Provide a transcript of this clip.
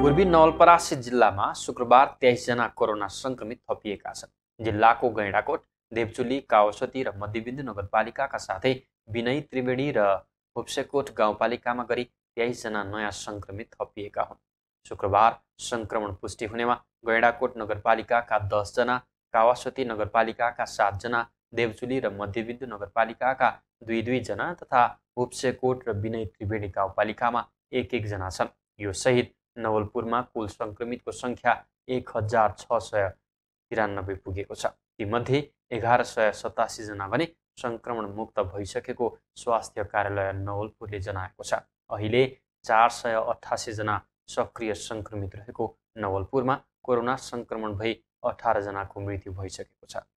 पूर्वी नवलपरासी जिल्लामा शुक्रबार तेइसजना कोरोना सङ्क्रमित थपिएका छन् जिल्लाको गैँडाकोट देवचुली कावसती र मध्यविन्दु नगरपालिकाका साथै विनय त्रिवेणी र हुप्सेकोट गाउँपालिकामा गरी तेइसजना नयाँ सङ्क्रमित थपिएका हुन् शुक्रबार सङ्क्रमण पुष्टि हुनेमा गैँडाकोट नगरपालिकाका दसजना कावासती नगरपालिकाका सातजना देवचुली र मध्यविन्दु नगरपालिकाका दुई दुईजना तथा हुप्सेकोट र विनय त्रिवेणी गाउँपालिकामा एक एकजना छन् यो सहित नवलपुरमा कुल सङ्क्रमितको सङ्ख्या एक हजार छ सय तिरानब्बे पुगेको छ तीमध्ये एघार सय सतासीजना भने सङ्क्रमण मुक्त भइसकेको स्वास्थ्य कार्यालय नवलपुरले जनाएको छ अहिले चार सय अठासीजना सक्रिय सङ्क्रमित रहेको नवलपुरमा कोरोना सङ्क्रमण भई अठारजनाको मृत्यु भइसकेको छ